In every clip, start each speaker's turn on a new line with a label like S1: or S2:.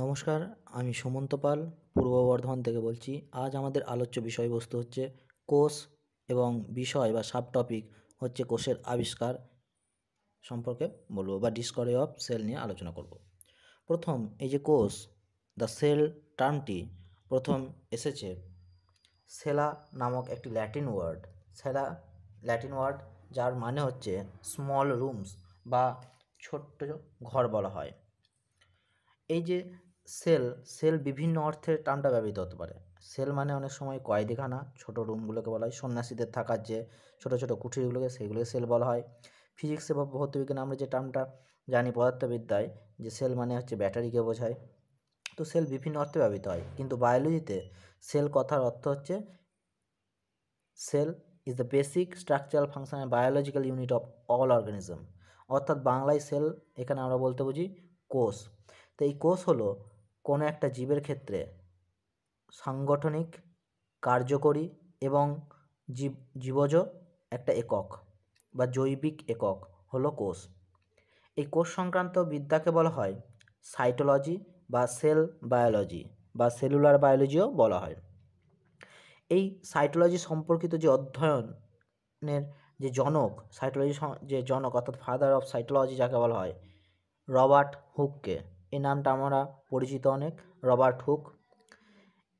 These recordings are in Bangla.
S1: নমস্কার আমি সুমন্ত পাল পূর্ব বর্ধমান থেকে বলছি আজ আমাদের আলোচ্য বিষয়বস্তু হচ্ছে কোষ এবং বিষয় বা সাব টপিক হচ্ছে কোষের আবিষ্কার সম্পর্কে বলবো বা ডিসকভারি অফ সেল নিয়ে আলোচনা করব প্রথম এই যে কোষ দ্য সেল টার্মটি প্রথম এসেছে সেলা নামক একটি ল্যাটিন ওয়ার্ড সেলা ল্যাটিন ওয়ার্ড যার মানে হচ্ছে স্মল রুমস বা ছোট্ট ঘর বলা হয় এই যে সেল সেল বিভিন্ন অর্থে টার্মটা ব্যবহৃত হতে পারে সেল মানে অনেক সময় কয়দিখানা ছোট রুমগুলোকে বলা হয় সন্ন্যাসীদের থাকার যে ছোট ছোট কুঠিরগুলোকে সেগুলোকে সেল বলা হয় ফিজিক্সে বা ভৌতবিজ্ঞানে আমরা যে টার্মটা জানি পদার্থবিদ্যায় যে সেল মানে হচ্ছে ব্যাটারিকে বোঝায় তো সেল বিভিন্ন অর্থে ব্যবহৃত হয় কিন্তু বায়োলজিতে সেল কথার অর্থ হচ্ছে cell is the basic structural function and biological unit of all organism অর্থাৎ বাংলায় সেল এখানে আমরা বলতে বুঝি কোষ তো এই কোষ হলো কোনো একটা জীবের ক্ষেত্রে সাংগঠনিক কার্যকরী এবং জীব জীবজ একটা একক বা জৈবিক একক হলো কোষ এই কোষ সংক্রান্ত বিদ্যাকে বলা হয় সাইটোলজি বা সেল বায়োলজি বা সেলুলার বায়োলজিও বলা হয় এই সাইটোলজি সম্পর্কিত যে অধ্যয়নের যে জনক সাইটোলজি যে জনক অর্থাৎ ফাদার অফ সাইটোলজি যাকে বলা হয় রবার্ট হুককে এই নামটা আমরা পরিচিত অনেক রবার্ট হুক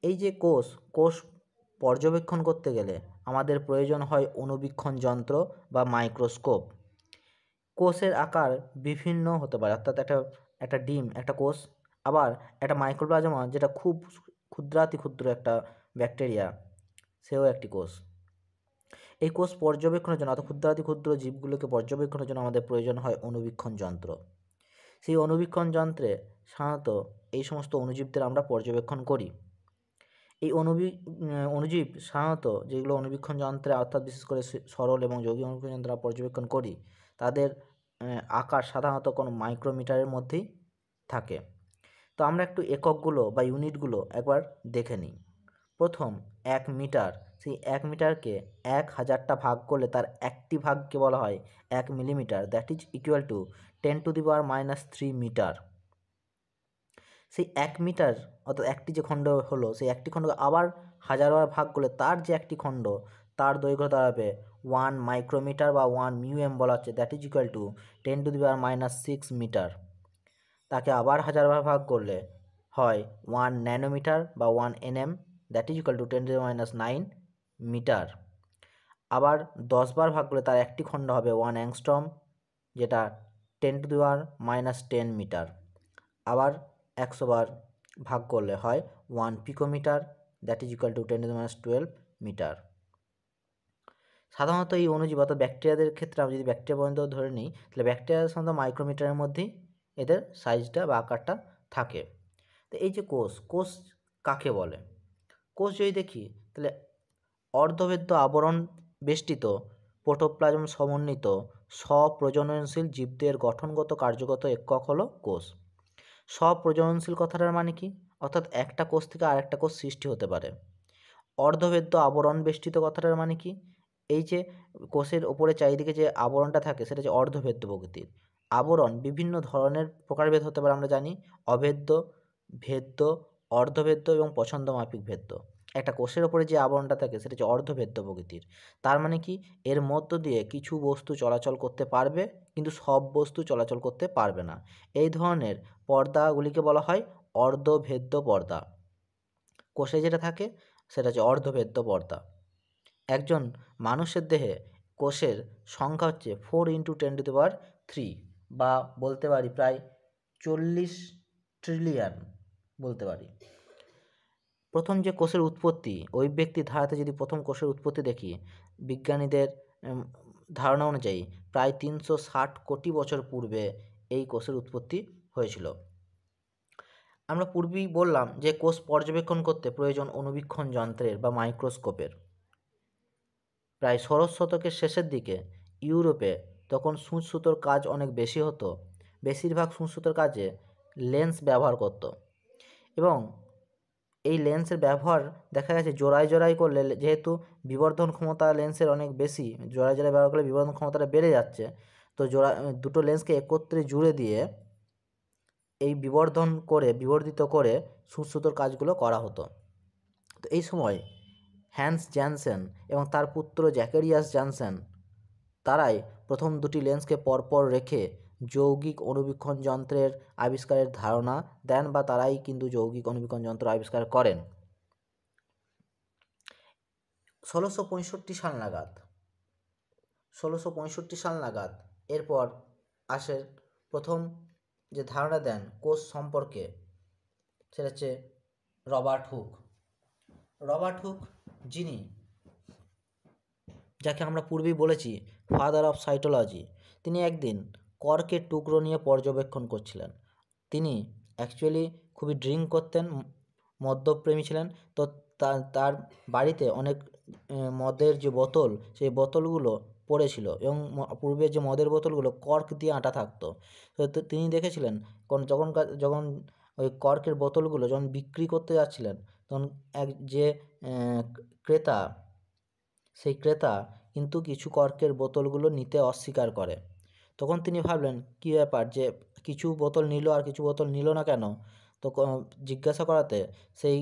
S1: এই যে কোষ কোষ পর্যবেক্ষণ করতে গেলে আমাদের প্রয়োজন হয় অনুবীক্ষণ যন্ত্র বা মাইক্রোস্কোপ কোষের আকার বিভিন্ন হতে পারে অর্থাৎ একটা একটা ডিম একটা কোষ আবার একটা মাইক্রোপ্লাজমা যেটা খুব ক্ষুদ্রাতি ক্ষুদ্র একটা ব্যাকটেরিয়া সেও একটি কোষ এই কোষ পর্যবেক্ষণের জন্য অর্থাৎ ক্ষুদ্রাতি ক্ষুদ্র জীবগুলোকে পর্যবেক্ষণের জন্য আমাদের প্রয়োজন হয় অনুবীক্ষণ যন্ত্র সেই অণুবীক্ষণ যন্ত্রে সাধারণত এই সমস্ত অণুজীবদের আমরা পর্যবেক্ষণ করি এই অণুবী অণুজীব সাধারণত যেগুলো অণুবীক্ষণ যন্ত্রে অর্থাৎ বিশেষ করে সরল এবং যৌগিক অণুবীক্ষণ যন্ত্রে পর্যবেক্ষণ করি তাদের আকার সাধারণত কোনো মাইক্রোমিটারের মধ্যেই থাকে তো আমরা একটু এককগুলো বা ইউনিটগুলো একবার দেখে নিই প্রথম এক মিটার সেই এক মিটারকে এক হাজারটা ভাগ করলে তার একটি ভাগকে বলা হয় এক millimetre that is equal to ten to the power minus three metre সেই এক মিটার অর্থাৎ একটি যে খণ্ড হলো সেই একটি খণ্ডকে আবার হাজারবার ভাগ করলে তার যে একটি খণ্ড তার দৈর্ঘ্য দাঁড়াবে ওয়ান মাইক্রোমিটার বা ওয়ান মিউএম বলা হচ্ছে that is equal to ten to the power minus six metre তাকে আবার হাজারবার ভাগ করলে হয় ওয়ান ন্যানোমিটার বা one N M that is equal to ten to minus nine metre আবার দশবার ভাগ করলে তার একটি খণ্ড হবে ওয়ান অ্যাংস্ট্রম যেটা ten to the power minus ten metre আবার একশো বার ভাগ করলে হয় one picometre that is equal to ten to minus twelve metre সাধারণত এই অণুজীব অর্থাৎ ব্যাকটেরিয়াদের ক্ষেত্রে আমি যদি ব্যাকটেরিয়া পর্যন্ত ধরে নিই তাহলে ব্যাকটেরিয়া সাধারণত মাইক্রোমিটারের মধ্যেই এদের সাইজটা বা আকারটা থাকে তো এই যে কোষ কোষ কাকে বলে কোষ যদি দেখি তাহলে অর্ধবেদ্য আবরণ বেষ্টিত প্রোটোপ্লাজম সমন্বিত স্বপ্রজননশীল জীবদের গঠনগত কার্যগত একক হলো কোষ স্বপ্রজননশীল কথাটার মানে কি অর্থাৎ একটা কোষ থেকে আরেকটা কোষ সৃষ্টি হতে পারে অর্ধবেদ্য আবরণ বেষ্টিত কথাটার মানে কি এই যে কোষের ওপরে চারিদিকে যে আবরণটা থাকে সেটা যে অর্ধভেদ্য প্রকৃতির আবরণ বিভিন্ন ধরনের প্রকারভেদ হতে পারে আমরা জানি অভেদ্য ভেদ্য অর্ধভেদ্য এবং পছন্দমাফিক ভেদ্য একটা কোষের ওপরে যে আবরণটা থাকে সেটা হচ্ছে অর্ধভেদ্য প্রকৃতির তার মানে কি এর মধ্য দিয়ে কিছু বস্তু চলাচল করতে পারবে কিন্তু সব বস্তু চলাচল করতে পারবে না এই ধরনের পর্দাগুলিকে বলা হয় অর্ধভেদ্য পর্দা কোষে যেটা থাকে সেটা হচ্ছে অর্ধভেদ্য পর্দা একজন মানুষের দেহে কোষের সংখ্যা হচ্ছে four into ten to the power three বা বলতে পারি প্রায় চল্লিশ ট্রিলিয়ন বলতে পারি প্রথম যে কোষের উৎপত্তি ওই ব্যক্তি ধারাতে যদি প্রথম কোষের উৎপত্তি দেখি বিজ্ঞানীদের ধারণা অনুযায়ী প্রায় তিনশো ষাট কোটি বছর পূর্বে এই কোষের উৎপত্তি হয়েছিল আমরা পূর্বেই বললাম যে কোষ পর্যবেক্ষণ করতে প্রয়োজন অনুবীক্ষণ যন্ত্রের বা মাইক্রোস্কোপের প্রায় ষোড়শ শতকের শেষের দিকে ইউরোপে তখন সুঁচসুতোর কাজ অনেক বেশি হতো বেশিরভাগ সুঁচসুতোর কাজে লেন্স ব্যবহার করত এবং এই লেন্সের ব্যবহার দেখা গেছে জোড়ায় জোড়ায় করলে যেহেতু বিবর্ধন ক্ষমতা লেন্সের অনেক বেশি জোড়ায় জোড়ায় ব্যবহার করলে বিবর্ধন ক্ষমতাটা বেড়ে যাচ্ছে তো জোড়া দুটো লেন্সকে একত্রে জুড়ে দিয়ে এই বিবর্ধন করে বিবর্ধিত করে সুসুতোর কাজগুলো করা হতো তো এই সময় হ্যান্স জ্যানসেন এবং তার পুত্র জ্যাকেরিয়াস জ্যানসেন তারাই প্রথম দুটি লেন্সকে পরপর রেখে যৌগিক অণুবীক্ষণ যন্ত্রের আবিষ্কারের ধারণা দেন বা তারাই কিন্তু যৌগিক অণুবীক্ষণ যন্ত্র আবিষ্কার করেন ষোলোশো পঁয়ষট্টি সাল নাগাদ ষোলোশো পঁয়ষট্টি সাল নাগাদ এরপর আসে প্রথম যে ধারণা দেন কোষ সম্পর্কে সেটা হচ্ছে রবার্ট হুক রবার্ট হুক যিনি যাকে আমরা পূর্বেই বলেছি ফাদার অফ সাইটোলজি তিনি একদিন কর্কের টুকরো নিয়ে পর্যবেক্ষণ করছিলেন তিনি অ্যাকচুয়ালি খুবই ড্রিঙ্ক করতেন মদ্যপ্রেমী ছিলেন তো তার বাড়িতে অনেক মদের যে বোতল সেই বোতলগুলো পড়েছিল এবং পূর্বের যে মদের বোতলগুলো কর্ক দিয়ে আটা থাকতো তো তিনি দেখেছিলেন কোন যখন যখন ওই কর্কের বোতলগুলো যখন বিক্রি করতে যাচ্ছিলেন তখন এক যে ক্রেতা সেই ক্রেতা কিন্তু কিছু কর্কের বোতলগুলো নিতে অস্বীকার করে তখন তিনি ভাবলেন কী ব্যাপার যে কিছু বোতল নিল আর কিছু বোতল নিল না কেন তো জিজ্ঞাসা করাতে সেই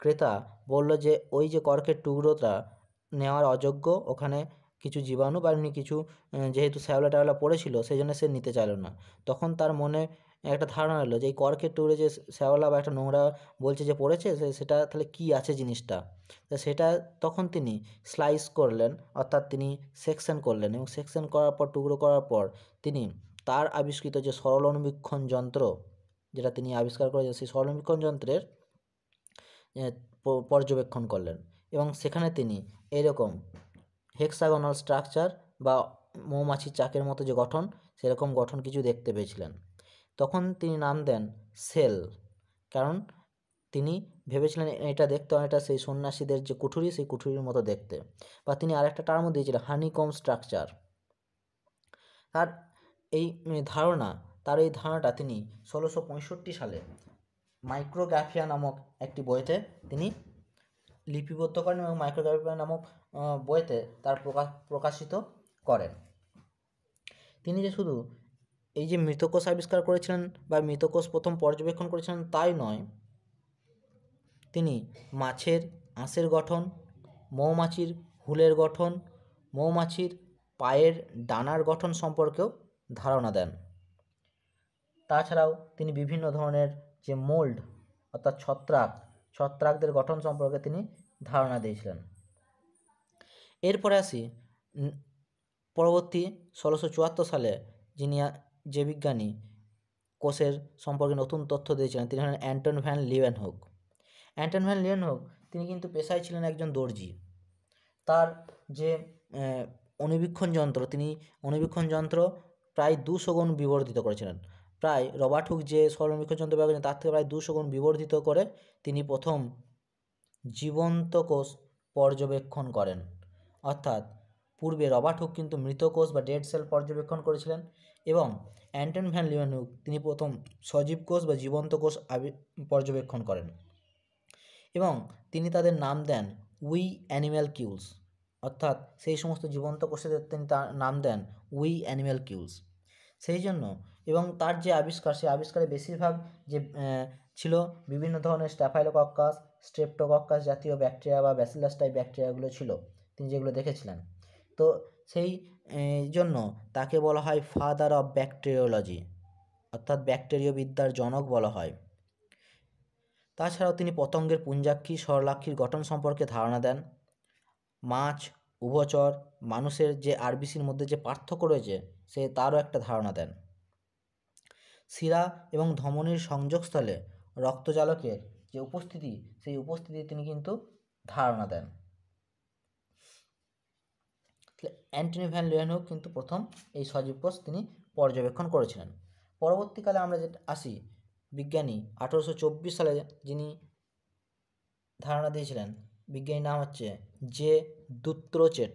S1: ক্রেতা বলল যে ওই যে কর্কের টুকরোটা নেওয়ার অযোগ্য ওখানে কিছু জীবাণু বা এমনি কিছু যেহেতু শ্যাওলা ট্যাওলা পড়েছিল সেই জন্য সে নিতে চাইল না তখন তার মনে একটা ধারণা এলো যে এই কর্কের টুরে যে শ্যাওলা বা একটা নোংরা বলছে যে পড়েছে সে সেটা তাহলে কি আছে জিনিসটা তা সেটা তখন তিনি স্লাইস করলেন অর্থাৎ তিনি সেকশন করলেন এবং সেকশন করার পর টুকরো করার পর তিনি তার আবিষ্কৃত যে সরল অনুবীক্ষণ যন্ত্র যেটা তিনি আবিষ্কার করেছেন সেই সরল অনুবীক্ষণ যন্ত্রের পর্যবেক্ষণ করলেন এবং সেখানে তিনি এরকম হেক্সাগোনাল স্ট্রাকচার বা মৌমাছির চাকের মতো যে গঠন সেরকম গঠন কিছু দেখতে পেয়েছিলেন তখন তিনি নাম দেন সেল কারণ তিনি ভেবেছিলেন এটা দেখতে অনেকটা সেই সন্ন্যাসীদের যে কুঠুরি সেই কুঠুরির মতো দেখতে বা তিনি আরেকটা টার্মও দিয়েছিলেন হানিকম স্ট্রাকচার তার এই মানে ধারণা তার এই ধারণাটা তিনি ষোলোশো পঁয়ষট্টি সালে মাইক্রোগ্রাফিয়া নামক একটি বইতে তিনি লিপিবদ্ধ করেন এবং মাইক্রোগ্রাফিয়া নামক বইতে তার প্রকাশ প্রকাশিত করেন তিনি যে শুধু এই যে মৃতকোষ আবিষ্কার করেছিলেন বা মৃতকোষ প্রথম পর্যবেক্ষণ করেছিলেন তাই নয় তিনি মাছের আঁশের গঠন মৌমাছির হুলের গঠন মৌমাছির পায়ের ডানার গঠন সম্পর্কেও ধারণা দেন তাছাড়াও তিনি বিভিন্ন ধরনের যে মোল্ড অর্থাৎ ছত্রাক ছত্রাকদের গঠন সম্পর্কে তিনি ধারণা দিয়েছিলেন এরপরে আসি পরবর্তী ষোলোশো চুয়াত্তর সালে যিনি যে বিজ্ঞানী কোষের সম্পর্কে নতুন তথ্য দিয়েছিলেন তিনি হলেন অ্যান্টন ভ্যান লিভেন হোক অ্যান্টন ভ্যান লিভেন হোক তিনি কিন্তু পেশায় ছিলেন একজন দর্জি তার যে অণুবীক্ষণ যন্ত্র তিনি অণুবীক্ষণ যন্ত্র প্রায় দুশো গুণ বিবর্ধিত করেছিলেন প্রায় রবার্ট হুক যে সরলবীক্ষণ যন্ত্র ব্যবহার করেছিলেন তার থেকে প্রায় দুশো গুণ বিবর্ধিত করে তিনি প্রথম জীবন্ত কোষ পর্যবেক্ষণ করেন অর্থাৎ পূর্বে রবার্ট হুক কিন্তু মৃত কোষ বা ডেড সেল পর্যবেক্ষণ করেছিলেন এবং অ্যান্টন ভ্যান লিওন হুক তিনি প্রথম সজীব কোষ বা জীবন্ত কোষ পর্যবেক্ষণ করেন এবং তিনি তাদের নাম দেন উই অ্যানিম্যাল কিউলস অর্থাৎ সেই সমস্ত জীবন্ত কোষেদের তিনি তার নাম দেন উই অ্যানিম্যাল কিউলস সেই জন্য এবং তার যে আবিষ্কার সেই আবিষ্কারে বেশিরভাগ যে ছিল বিভিন্ন ধরনের স্ট্যাফাইলোকক্কাস স্ট্রেপ্টোকক্কাস জাতীয় ব্যাকটেরিয়া বা ব্যাসিলাস টাইপ ব্যাকটেরিয়াগুলো ছিল তিনি যেগুলো দেখেছিলেন তো সেই জন্য তাকে বলা হয় ফাদার অফ ব্যাকটেরিওলজি অর্থাৎ বিদ্যার জনক বলা হয় তাছাড়াও তিনি পতঙ্গের পুঞ্জাক্ষী সরলাক্ষীর গঠন সম্পর্কে ধারণা দেন মাছ উভচর মানুষের যে আরবিসির মধ্যে যে পার্থক্য রয়েছে সে তারও একটা ধারণা দেন শিরা এবং ধমনির সংযোগস্থলে রক্তজালকের যে উপস্থিতি সেই উপস্থিতি তিনি কিন্তু ধারণা দেন অ্যান্টনি ভ্যান লিয়ানহোক কিন্তু প্রথম এই সজীব কোষ তিনি পর্যবেক্ষণ করেছিলেন পরবর্তীকালে আমরা যেটা আসি বিজ্ঞানী আঠারোশো সালে যিনি ধারণা দিয়েছিলেন বিজ্ঞানীর নাম হচ্ছে জে দুত্রোচেট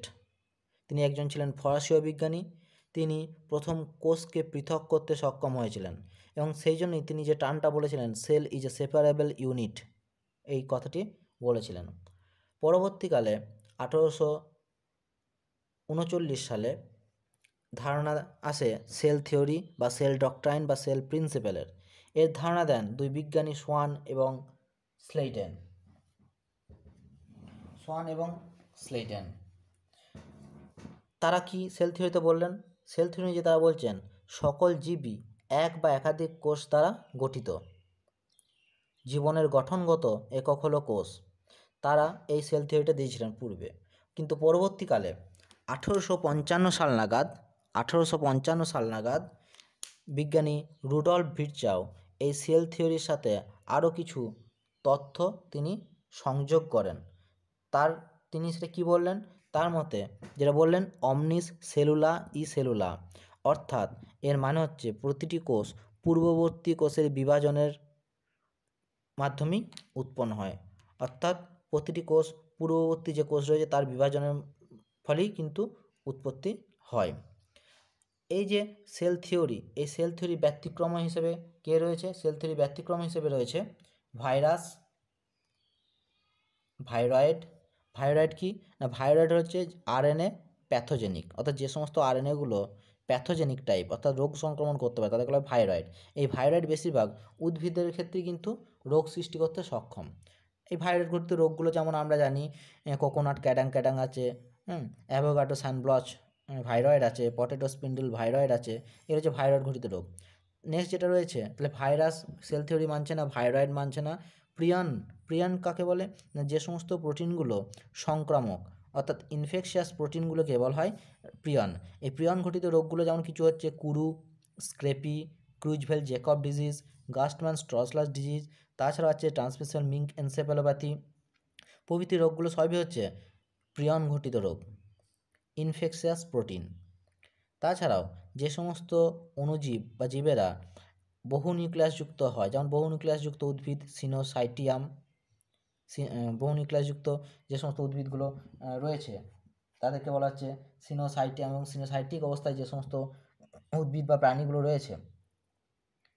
S1: তিনি একজন ছিলেন ফরাসীয় বিজ্ঞানী তিনি প্রথম কোষকে পৃথক করতে সক্ষম হয়েছিলেন এবং সেই জন্যই তিনি যে টানটা বলেছিলেন cell is a separable unit এই কথাটি বলেছিলেন পরবর্তীকালে আঠেরোশো উনচল্লিশ সালে ধারণা আসে সেল থিওরি বা সেল ডকট্রাইন বা সেল প্রিন্সিপালের এর ধারণা দেন দুই বিজ্ঞানী সোয়ান এবং স্লেইডেন সোয়ান এবং স্লেইডেন তারা কি সেল থিওরিতে বললেন সেল থিওরি যে তারা বলছেন সকল জীবই এক বা একাধিক কোষ দ্বারা গঠিত জীবনের গঠনগত একক হলো কোষ তারা এই সেল থিওরিটা দিয়েছিলেন পূর্বে কিন্তু পরবর্তীকালে আঠেরোশো পঞ্চান্ন সাল নাগাদ আঠেরোশো পঞ্চান্ন সাল নাগাদ বিজ্ঞানী রুডলফ ভিটচাও এই সেল থিওরির সাথে আরও কিছু তথ্য তিনি সংযোগ করেন তার তিনি সেটা কী বললেন তার মতে যেটা বললেন অমনিস সেলুলা ই সেলুলা অর্থাৎ এর মানে হচ্ছে প্রতিটি কোষ পূর্ববর্তী কোষের বিভাজনের মাধ্যমেই উৎপন্ন হয় অর্থাৎ প্রতিটি কোষ পূর্ববর্তী যে কোষ রয়েছে তার বিভাজনের ফলেই কিন্তু উৎপত্তি হয় এই যে সেল থিওরি এই সেল থিওরি ব্যতিক্রম হিসেবে কে রয়েছে সেল থিওরি ব্যতিক্রম হিসেবে রয়েছে ভাইরাস ভাইরয়েড ভাইরয়েড কি না ভাইরয়েড হচ্ছে আরএনএ প্যাথোজেনিক অর্থাৎ যে সমস্ত আরএনএগুলো প্যাথোজেনিক টাইপ অর্থাৎ রোগ সংক্রমণ করতে পারে তাদেরকে বলা ভাইরয়েড এই ভাইরয়েড বেশিরভাগ উদ্ভিদের ক্ষেত্রে কিন্তু রোগ সৃষ্টি করতে সক্ষম এই ভাইরাল ঘটিত রোগগুলো যেমন আমরা জানি কোকোনাট ক্যাডাং ক্যাডাং আছে হুম অ্যাভোগাডো সানব্লচ ভাইরয়েড আছে পটেটো স্পিন্ডল ভাইরয়েড আছে এর হচ্ছে ভাইরয়েড ঘটিত রোগ নেক্সট যেটা রয়েছে তাহলে ভাইরাস সেল থিওরি মানছে না ভাইরয়েড মানছে না প্রিয়ান প্রিয়ান কাকে বলে না যে সমস্ত প্রোটিনগুলো সংক্রামক অর্থাৎ ইনফেকশিয়াস প্রোটিনগুলোকে কেবল হয় প্রিয়ন এই প্রিয়ন ঘটিত রোগগুলো যেমন কিছু হচ্ছে kuru scrapie Creutzfeldt Jakob disease Gerstmann Straussler disease তাছাড়া আছে ট্রান্সমিশন মিঙ্ক এনসেফ্যালোপ্যাথি প্রভৃতি রোগগুলো সবই হচ্ছে প্রিয়ন ঘটিত রোগ ইনফেকশাস প্রোটিন তাছাড়াও যে সমস্ত অণুজীব বা জীবেরা বহু নিউক্লিয়াসযুক্ত হয় যেমন বহু নিউক্লিয়াসযুক্ত উদ্ভিদ সিনোসাইটিয়াম বহু নিউক্লিয়াসযুক্ত যে সমস্ত উদ্ভিদগুলো রয়েছে তাদেরকে বলা হচ্ছে সিনোসাইটিয়াম এবং সিনোসাইটিক অবস্থায় যে সমস্ত উদ্ভিদ বা প্রাণীগুলো রয়েছে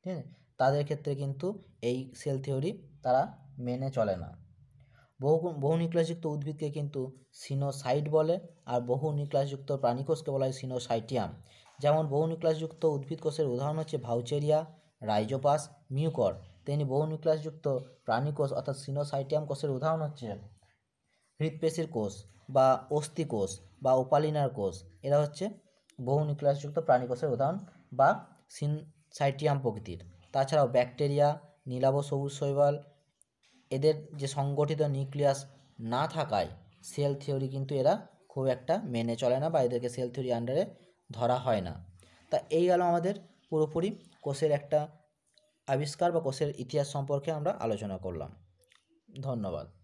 S1: ঠিক আছে তাদের ক্ষেত্রে কিন্তু এই সেল থিওরি তারা মেনে চলে না বহু বহু নিউক্লিয়াসযুক্ত উদ্ভিদকে কিন্তু সিনোসাইট বলে আর বহু নিউক্লিয়াসযুক্ত প্রাণীকোষকে বলা হয় সিনোসাইটিয়াম যেমন বহু নিউক্লিয়াসযুক্ত উদ্ভিদ কোষের উদাহরণ হচ্ছে ভাউচেরিয়া রাইজোপাস মিউকর তেমনি বহু নিউক্লিয়াসযুক্ত প্রাণীকোষ অর্থাৎ সিনোসাইটিয়াম কোষের উদাহরণ হচ্ছে হৃৎপেশির কোষ বা অস্থি কোষ বা ওপালিনার কোষ এরা হচ্ছে বহু নিউক্লিয়াসযুক্ত প্রাণীকোষের উদাহরণ বা সিনসাইটিয়াম প্রকৃতির তাছাড়াও ব্যাকটেরিয়া নীলাভ সবুজ শৈবাল এদের যে সংগঠিত নিউক্লিয়াস না থাকায় সেল থিওরি কিন্তু এরা খুব একটা মেনে চলে না বা এদেরকে সেল থিওরি আন্ডারে ধরা হয় না তা এই গেল আমাদের পুরোপুরি কোষের একটা আবিষ্কার বা কোষের ইতিহাস সম্পর্কে আমরা আলোচনা করলাম ধন্যবাদ